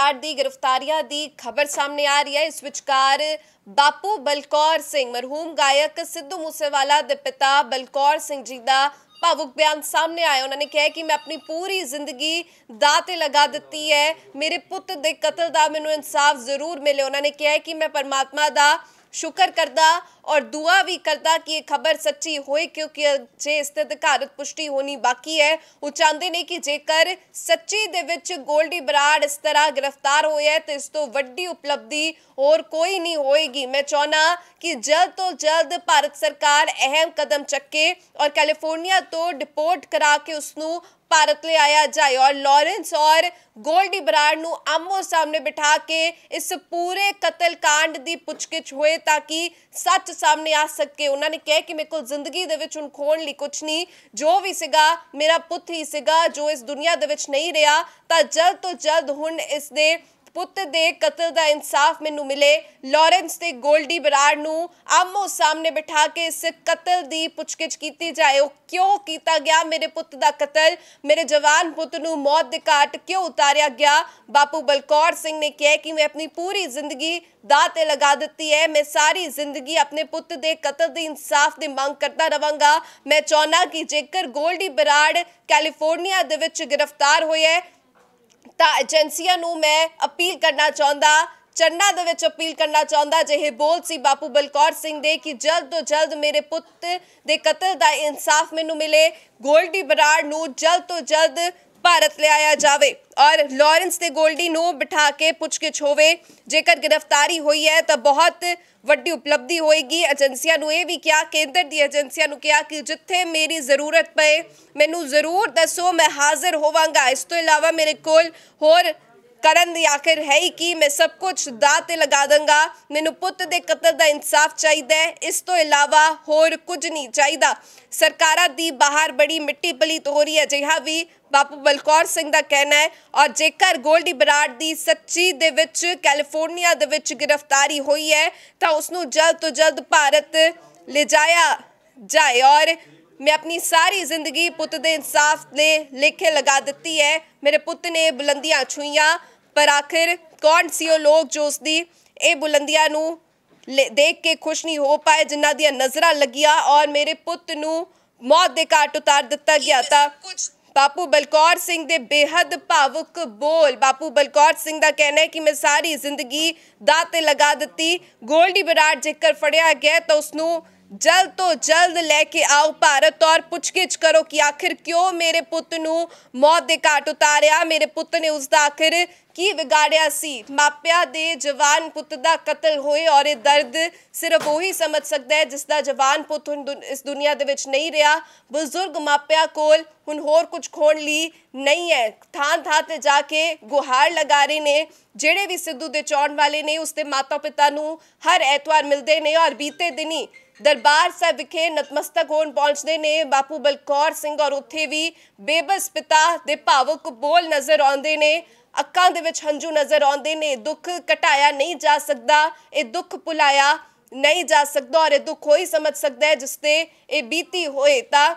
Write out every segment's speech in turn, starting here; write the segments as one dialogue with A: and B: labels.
A: ਭ੍ਰਿਸ਼ਟਾਚਾਰ ਦੀ ਗ੍ਰਿਫਤਾਰੀਆਂ ਦੀ ਖਬਰ ਸਾਹਮਣੇ ਆ ਰਹੀ ਹੈ ਇਸ ਵਿਚਕਾਰ ਬਾਪੂ ਬਲਕੌਰ ਸਿੰਘ ਮਰਹੂਮ ਗਾਇਕ ਸਿੱਧੂ ਮੂਸੇਵਾਲਾ ਦੇ ਪਿਤਾ ਬਲਕੌਰ ਸਿੰਘ ਜੀ ਦਾ ਭਾਵੁਕ ਬਿਆਨ ਸਾਹਮਣੇ ਆਇਆ ਉਹਨਾਂ ਨੇ ਕਿਹਾ ਕਿ ਮੈਂ ਆਪਣੀ ਪੂਰੀ ਜ਼ਿੰਦਗੀ ਦਾਤੇ ਲਗਾ ਦਿੱਤੀ ਹੈ ਮੇਰੇ ਪੁੱਤ ਦੇ ਕਤਲ ਦਾ ਮੈਨੂੰ ਇਨਸਾਫ ਜ਼ਰੂਰ ਮਿਲੇ ਉਹਨਾਂ ਨੇ ਕਿਹਾ ਕਿ ਮੈਂ ਪਰਮਾਤਮਾ ਦਾ ਸ਼ੁਕਰ ਕਰਦਾ ਔਰ ਦੁਆ ਵੀ ਕਰਦਾ ਕਿ ਇਹ ਖਬਰ ਸੱਚੀ ਹੋਏ ਕਿਉਂਕਿ ਜੇ ਇਸ ਤੇ ਅਧਿਕਾਰਤ ਪੁਸ਼ਟੀ ਹੋਣੀ ਬਾਕੀ ਹੈ ਉਹ ਚਾਹੁੰਦੇ ਨੇ ਕਿ ਜੇਕਰ ਸੱਚੀ ਦੇ ਵਿੱਚ ਗੋਲਡੀ ਬਰਾੜ ਇਸ ਤਰ੍ਹਾਂ ਗ੍ਰਿਫਤਾਰ ਹੋਇਆ ਤੇ ਇਸ ਤੋਂ ਵੱਡੀ ਉਪਲਬਧੀ ਹੋਰ ਕੋਈ ਨਹੀਂ ਹੋਏਗੀ ਮੈਂ ਚਾਹਨਾ ਕਿ ਜਲਦ ਤੋਂ ਜਲਦ ਭਾਰਤ ਸਰਕਾਰ ਅਹਿਮ ਕਦਮ ਚੱਕੇ ਔਰ ਕੈਲੀਫੋਰਨੀਆ ਤੋਂ ਡਿਪੋਰਟ ਕਰਾ ਕੇ ਉਸ ਨੂੰ ਭਾਰਤ ਲੈ ਆਇਆ ਜਾਏ ਔਰ ਲਾਰੈਂਸ ਔਰ ਗੋਲਡੀ ਬਰਾੜ ਨੂੰ ਆਮੋ ਸਾਹਮਣੇ ਬਿਠਾ ਕੇ ਇਸ ਪੂਰੇ ਕਤਲ ਕਾਂਡ ਦੀ ਪੁੱਛਗਿੱਛ ਹੋਏ ਤਾਂ ਕਿ ਸੱਚ ਸਾਹਮਣੇ ਆ ਸਕਕੇ ਉਹਨਾਂ ਨੇ ਕਿਹਾ ਕਿ ਮੇਰੇ ਕੋਲ ਜ਼ਿੰਦਗੀ ਦੇ ਵਿੱਚ ਹੁਣ ਖੋਣ ਲਈ ਕੁਝ ਨਹੀਂ ਜੋ ਵੀ ਸੀਗਾ ਮੇਰਾ ਪੁੱਤ ਹੀ ਸੀਗਾ ਜੋ ਇਸ ਦੁਨੀਆ ਦੇ ਵਿੱਚ ਨਹੀਂ ਰਿਹਾ ਤਾਂ ਜਲਦ ਤੋਂ ਜਲਦ ਹੁਣ ਇਸ ਦੇ ਪੁੱਤ ਦੇ ਕਤਲ ਦਾ ਇਨਸਾਫ ਮੈਨੂੰ ਮਿਲੇ ਲਾਰੈਂਸ ਤੇ ਗੋਲਡੀ ਬਰਾੜ ਨੂੰ ਆਮੋ ਸਾਹਮਣੇ ਬਿਠਾ ਕੇ ਇਸ ਕਤਲ ਦੀ ਪੁੱਛਗਿੱਛ ਕੀਤੀ ਜਾਏ ਉਹ ਕਿਉਂ ਕੀਤਾ ਗਿਆ ਮੇਰੇ ਪੁੱਤ ਦਾ ਕਤਲ ਮੇਰੇ ਜਵਾਨ ਪੁੱਤ ਨੂੰ ਮੌਤ ਦੇ ਘਾਟ ਕਿਉਂ ਉਤਾਰਿਆ ਗਿਆ ਬਾਪੂ ਬਲਕੌਰ ਸਿੰਘ ਨੇ ਕਿਹਾ ਕਿ ਮੈਂ ਆਪਣੀ ਪੂਰੀ ਜ਼ਿੰਦਗੀ ਦਾਤੇ ਤੇ ਲਗਾ ਦਿੱਤੀ ਹੈ ਮੈਂ ਸਾਰੀ ਜ਼ਿੰਦਗੀ ਆਪਣੇ ਪੁੱਤ ਦੇ ਕਤਲ ਦੇ ਇਨਸਾਫ ਦੀ ਮੰਗ ਕਰਦਾ ਰਵਾਂਗਾ ਮੈਂ ਚਾਹਨਾ ਕਿ ਜੇਕਰ ਗੋਲਡੀ ਬਰਾੜ ਕੈਲੀਫੋਰਨੀਆ ਦੇ ਵਿੱਚ ਗ੍ਰਿਫਤਾਰ ਹੋਇਆ ਤਾਂ ਏਜੰਸੀਆਂ ਨੂੰ ਮੈਂ ਅਪੀਲ ਕਰਨਾ ਚਾਹੁੰਦਾ ਚੰਨਾ ਦੇ ਵਿੱਚ ਅਪੀਲ ਕਰਨਾ ਚਾਹੁੰਦਾ ਜਿਹੇ ਬੋਲ ਸੀ ਬਾਪੂ ਬਲਕੌਰ ਸਿੰਘ ਦੇ ਕਿ ਜਲਦ ਤੋਂ ਜਲਦ ਮੇਰੇ ਪੁੱਤ ਦੇ ਕਤਲ ਦਾ ਇਨਸਾਫ ਮੈਨੂੰ ਮਿਲੇ ਗੋਲਡੀ ਬਰਾੜ ਨੂੰ ਜਲਦ ਤੋਂ ਜਲਦ ਭਾਰਤ ਲਿਆਇਆ ਜਾਵੇ ਔਰ ਲਾਰੈਂਸ ਤੇ ਗੋਲਡੀ ਨੂੰ ਬਿਠਾ ਕੇ ਕੇ ਹੋਵੇ ਜੇਕਰ ਗ੍ਰਿਫਤਾਰੀ ਹੋਈ ਹੈ ਤਾਂ ਬਹੁਤ ਵੱਡੀ ਉਪਲਬਧੀ ਹੋਏਗੀ ਏਜੰਸੀਆਂ ਨੂੰ ਇਹ ਵੀ ਕਿਹਾ ਕੇਂਦਰ ਦੀ ਏਜੰਸੀਆਂ ਨੂੰ ਕਿਹਾ ਕਿ ਜਿੱਥੇ ਮੇਰੀ ਜ਼ਰੂਰਤ ਪਏ ਮੈਨੂੰ ਜ਼ਰੂਰ ਦੱਸੋ ਮੈਂ ਹਾਜ਼ਰ ਹੋਵਾਂਗਾ ਇਸ ਤੋਂ ਇਲਾਵਾ ਮੇਰੇ ਕੋਲ ਹੋਰ ਕਰਨ ਦੀ ਆਖਿਰ ਹੈ ਹੀ ਕੀ ਮੈਂ ਸਭ ਕੁਝ ਦਾਤੇ ਤੇ ਲਗਾ ਦਾਂਗਾ ਮੈਨੂੰ ਪੁੱਤ ਦੇ ਕਤਲ ਦਾ ਇਨਸਾਫ ਚਾਹੀਦਾ ਹੈ ਇਸ ਤੋਂ ਇਲਾਵਾ ਹੋਰ ਕੁਝ ਨਹੀਂ ਚਾਹੀਦਾ ਸਰਕਾਰਾਂ ਦੀ ਬਾਹਰ ਬੜੀ ਮਿੱਟੀ ਪਲੀਤ ਹੋ ਰਹੀ ਹੈ ਜਿਹਾ ਵੀ ਬਾਪੂ ਬਲਕੌਰ ਸਿੰਘ ਦਾ ਕਹਿਣਾ ਹੈ ਔਰ ਜੇਕਰ ਗੋਲਡੀ ਬਰਾੜ ਦੀ ਸੱਚੀ ਦੇ ਵਿੱਚ ਕੈਲੀਫੋਰਨੀਆ ਦੇ ਵਿੱਚ ਗ੍ਰਿਫਤਾਰੀ ਹੋਈ ਹੈ ਤਾਂ ਉਸ ਨੂੰ ਜਲਦ ਤੋਂ ਜਲਦ ਭਾਰਤ ਲਿਜਾਇਆ ਜਾਏ ਔਰ ਮੈਂ ਆਪਣੀ ਸਾਰੀ ਜ਼ਿੰਦਗੀ ਪੁੱਤ ਦੇ ਇਨਸਾਫ ਦੇ ਲੇਖੇ ਲਗਾ ਦਿੱਤੀ ਹੈ ਮੇਰੇ ਪੁੱਤ ਨੇ ਬੁਲੰਦੀਆਂ ਛੂਈਆਂ ਪਰ ਆਖਿਰ ਕੌਣ ਸੀ ਉਹ ਲੋਕ ਜੋ ਉਸ ਦੀ ਇਹ ਬੁਲੰਦੀਆਂ ਨੂੰ ਦੇਖ ਕੇ ਖੁਸ਼ ਨਹੀਂ ਹੋ ਪਾਏ ਜਿਨ੍ਹਾਂ ਦੀਆਂ ਨਜ਼ਰਾਂ ਲੱਗੀਆਂ ਔਰ ਮੇਰੇ ਪੁੱਤ ਨੂੰ ਮੌਤ ਦੇ ਘਾਟ ਉਤਾਰ ਦਿੱਤਾ ਗਿਆ ਤਾਂ ਬਾਪੂ ਬਲਕੌਰ ਸਿੰਘ ਦੇ ਬੇहद ਭਾਵੁਕ ਬੋਲ ਬਾਪੂ ਬਲਕੌਰ ਸਿੰਘ ਦਾ ਕਹਿਣਾ ਹੈ ਕਿ ਮੈਂ ਸਾਰੀ ਜ਼ਿੰਦਗੀ ਦਾਤੇ ਲਗਾ ਦਿੱਤੀ ਗੋਲਡੀ ਬਰਾੜ ਜੇਕਰ ਫੜਿਆ ਗਿਆ ਤਾਂ ਉਸ ਨੂੰ ਜਲਦ ਤੋਂ ਜਲਦ ਲੈ ਕੇ ਆਓ ਭਾਰਤ ਔਰ ਪੁੱਛਗਿੱਛ ਕਰੋ ਕਿ ਆਖਿਰ ਕਿਉਂ ਮੇਰੇ ਪੁੱਤ ਨੂੰ ਮੌਤ ਦੇ ਘਾਟ ਉਤਾਰਿਆ ਮੇਰੇ ਪੁੱਤ ਨੇ ਉਸ ਦਾ ਆਖਿਰ ਕੀ ਵਿਗਾੜਿਆ ਸੀ ਮਾਪਿਆਂ ਦੇ ਜਵਾਨ ਪੁੱਤ ਦਾ ਕਤਲ ਹੋਏ ਔਰ ਇਹ ਦਰਦ ਸਿਰਫ ਉਹੀ ਸਮਝ ਸਕਦਾ ਹੈ ਜਿਸ ਦਾ ਜਵਾਨ ਪੁੱਤ ਹੁਣ ਇਸ ਦੁਨੀਆ ਦੇ ਵਿੱਚ ਨਹੀਂ ਰਿਹਾ ਬਜ਼ੁਰਗ ਮਾਪਿਆਂ ਕੋਲ ਹੁਣ ਹੋਰ ਕੁਝ ਖੋਣ ਲਈ ਨਹੀਂ ਹੈ ਥਾਂ ਥਾਂ ਤੇ ਜਾ ਕੇ ਗੁਹਾਰ ਲਗਾ ਰਹੇ ਨੇ ਜਿਹੜੇ ਵੀ ਸਿੱਧੂ ਦੇ ਚੌਣ ਵਾਲੇ ਨੇ ਉਸ ਦੇ ਮਾਤਾ ਪਿਤਾ ਨੂੰ ਹਰ ਐਤਵਾਰ ਮਿਲਦੇ ਨੇ ਔਰ ਬੀਤੇ ਦਿਨੀ ਦਰਬਾਰ ਸਾਹਿਬ ਵਿਖੇ ਨਤਮਸਤਕ ਹੋਣ ਪਹੁੰਚਦੇ ਨੇ ਬਾਪੂ ਬਲਕੌਰ ਸਿੰਘ ਔਰ ਉੱਥੇ ਵੀ ਬੇਬਸ ਪਿਤਾ ਦੇ ਭਾਵਕ ਬੋਲ ਨਜ਼ਰ ਆਉਂਦੇ ਨੇ ਅੱਖਾਂ ਦੇ ਵਿੱਚ ਹੰਝੂ ਨਜ਼ਰ ਆਉਂਦੇ ਨੇ ਦੁੱਖ ਘਟਾਇਆ ਨਹੀਂ ਜਾ ਸਕਦਾ ਇਹ ਦੁੱਖ ਭੁਲਾਇਆ ਨਹੀਂ ਜਾ ਸਕਦਾ ਔਰ ਇਹ ਦੁੱਖ ਹੋਈ ਸਮਝ ਸਕਦਾ ਹੈ ਜਿਸ ਤੇ ਇਹ ਬੀਤੀ ਹੋਏ ਤਾਂ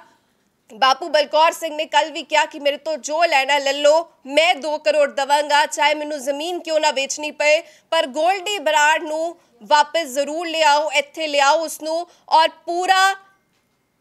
A: ਬਾਪੂ ਬਲਕੌਰ ਸਿੰਘ ਨੇ ਕੱਲ ਵੀ ਕਿਹਾ ਕਿ ਮੇਰੇ ਤੋਂ ਜੋ ਲੈਣਾ ਲੈ ਲਓ ਮੈਂ 2 ਕਰੋੜ ਦਵਾਂਗਾ ਚਾਹੇ ਮੈਨੂੰ ਜ਼ਮੀਨ ਕਿਉਂ ਨਾ ਵੇਚਣੀ ਪਏ ਪਰ 골ਡੀ ਬਰਾੜ ਨੂੰ ਵਾਪਸ ਜ਼ਰੂਰ ਲਿਆਓ ਇੱਥੇ ਲਿਆਓ ਉਸ ਨੂੰ ਔਰ ਪੂਰਾ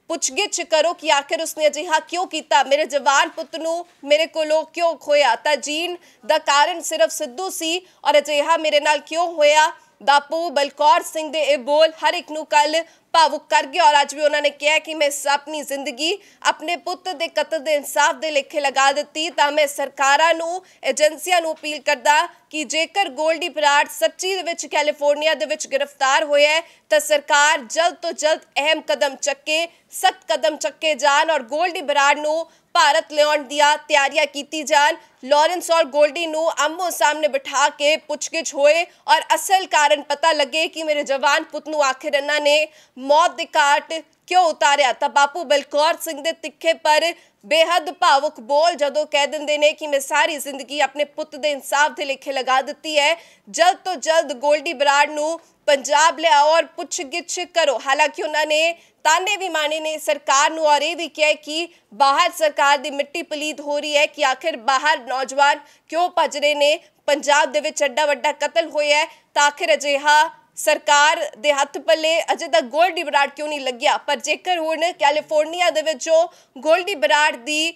A: ਪੁੱਛਗਿੱਛ ਕਰੋ ਕਿ ਆਖਿਰ ਉਸਨੇ ਅਜਿਹਾ ਕਿਉਂ ਕੀਤਾ ਮੇਰੇ ਜਵਾਨ ਪੁੱਤ ਨੂੰ ਮੇਰੇ ਕੋਲੋਂ ਕਿਉਂ ਖੋਇਆ ਤਾਂ ਜੀਨ ਦਾ ਕਾਰਨ ਸਿਰਫ ਸਿੱਧੂ ਸੀ ਔਰ ਅਜਿਹਾ ਮੇਰੇ ਨਾਲ ਕਿਉਂ ਹੋਇਆ ਬਾਪੂ ਬਲਕੌਰ ਸਿੰਘ ਦੇ ਇਹ ਬੋਲ ਹਰ ਇੱਕ ਨੂੰ ਕੱਲ ਭਾਵੁਕ ਕਰ ਗਏ ਔਰ ਅੱਜ ਵੀ ਉਹਨਾਂ ਨੇ ਕਿਹਾ ਕਿ ਮੈਂ ਆਪਣੀ ਜ਼ਿੰਦਗੀ ਆਪਣੇ ਪੁੱਤ ਦੇ ਕਤਲ ਦੇ ਇਨਸਾਫ ਦੇ ਲੇਖੇ ਲਗਾ ਦਿੱਤੀ ਤਾਂ ਮੈਂ ਸਰਕਾਰਾਂ ਨੂੰ ਏਜੰਸੀਆਂ ਨੂੰ ਅਪੀਲ ਕਰਦਾ ਕਿ ਜੇਕਰ ਗੋਲਡੀ ਬਰਾੜ ਸੱਚੀ ਦੇ ਵਿੱਚ ਕੈਲੀਫੋਰਨੀਆ ਦੇ ਵਿੱਚ ਗ੍ਰਿਫਤਾਰ ਹੋਇਆ ਤਾਂ ਸਰਕਾਰ ਜਲਦ ਤੋਂ ਜਲਦ ਅਹਿਮ ਕਦਮ ਚੱਕੇ ਸਖਤ ਕਦਮ ਚੱਕੇ ਜਾਣ ਔਰ ਗੋਲਡੀ ਬਰਾੜ ਨੂੰ ਭਾਰਤ ਲਿਆਉਣ ਦੀਆਂ ਤਿਆਰੀਆਂ ਕੀਤੀ ਜਾਣ ਲਾਰੈਂਸ ਔਰ ਗੋਲਡੀ ਨੂੰ ਅੰਮੋ ਸਾਹਮਣੇ ਬਿਠਾ ਕੇ ਪੁੱਛਗਿਛ ਹੋਏ ਔਰ ਅਸਲ ਕਾਰਨ ਪਤਾ ਲੱਗੇ ਕਿ ਮੇਰੇ ਜਵਾਨ ਪੁੱਤ ਨੂੰ ਆਖਿਰ ਇਹਨਾਂ ਨੇ ਮੌਤ ਦੇ ਘਾਟ ਕਿਉਂ ਉਤਾਰਿਆ ਤਾਂ ਬਾਪੂ ਬਲਕੌਰ ਸਿੰਘ ਦੇ ਤਿੱਖੇ ਪਰ ਬੇਹੱਦ ਭਾਵੁਕ ਬੋਲ ਜਦੋਂ ਕਹਿ ਦਿੰਦੇ ਨੇ ਕਿ ਮੈਂ ਸਾਰੀ ਜ਼ਿੰਦਗੀ ਆਪਣੇ ਪੁੱਤ ਦੇ ਇਨਸਾਫ ਦੇ ਲੇਖੇ ਲਗਾ ਦਿੱਤੀ ਹੈ ਜਲਦ ਤੋਂ ਜਲਦ ਗੋਲਡੀ ਬਰਾੜ ਨੂੰ ਪੰਜਾਬ ਲਿਆਓ ਔਰ ਪੁੱਛਗਿੱਛ ਕਰੋ ਹਾਲਾਂਕਿ ਉਹਨਾਂ ਨੇ ਤਾਨੇ ਵੀ ਮਾਣੇ ਨੇ ਸਰਕਾਰ ਨੂੰ ਔਰ ਇਹ ਵੀ ਕਿਹਾ ਕਿ ਬਾਹਰ ਸਰਕਾਰ ਦੀ ਮਿੱਟੀ ਪਲੀਤ ਹੋ ਰਹੀ ਹੈ ਕਿ ਆਖਿਰ ਬਾਹਰ ਨੌਜਵਾਨ ਕਿਉਂ ਭੱਜ ਰਹੇ ਨੇ ਪੰਜਾਬ ਦੇ ਵਿੱਚ ਅੱਡਾ ਵੱਡਾ ਕਤਲ ਹੋਇਆ ਹੈ ਤਾਂ ਆਖਿਰ ਅਜਿਹਾ ਸਰਕਾਰ ਦੇ ਹੱਥ ਪੱਲੇ ਅਜੇ ਤੱਕ 골ਡੀ ਬਰਾੜ ਕਿਉਂ ਨਹੀਂ ਲੱਗਿਆ ਪਰ ਜੇਕਰ ਹੁਣ ਕੈਲੀਫੋਰਨੀਆ ਦੇ ਵਿੱਚੋਂ 골ਡੀ ਬਰਾੜ ਦੀ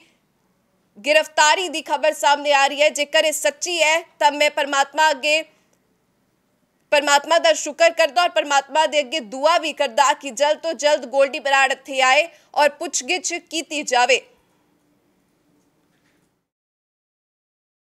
A: ਗ੍ਰਿਫਤਾਰੀ ਦੀ ਖਬਰ ਸਾਹਮਣੇ ਆ ਰਹੀ ਹੈ ਜੇਕਰ ਇਹ ਸੱਚੀ ਹੈ ਤਾਂ ਮੈਂ ਪਰਮਾਤਮਾ ਅੱਗੇ ਪਰਮਾਤਮਾ ਦਾ ਸ਼ੁਕਰ ਕਰਦਾ ਔਰ ਪਰਮਾਤਮਾ ਦੇ ਅੱਗੇ ਦੁਆ ਵੀ ਕਰਦਾ ਕਿ ਜਲਦ ਤੋਂ ਜਲਦ ਗੋਲਡੀ ਬਰਾੜ ਇੱਥੇ ਆਏ ਔਰ ਪੁੱਛਗਿੱਛ ਕੀਤੀ ਜਾਵੇ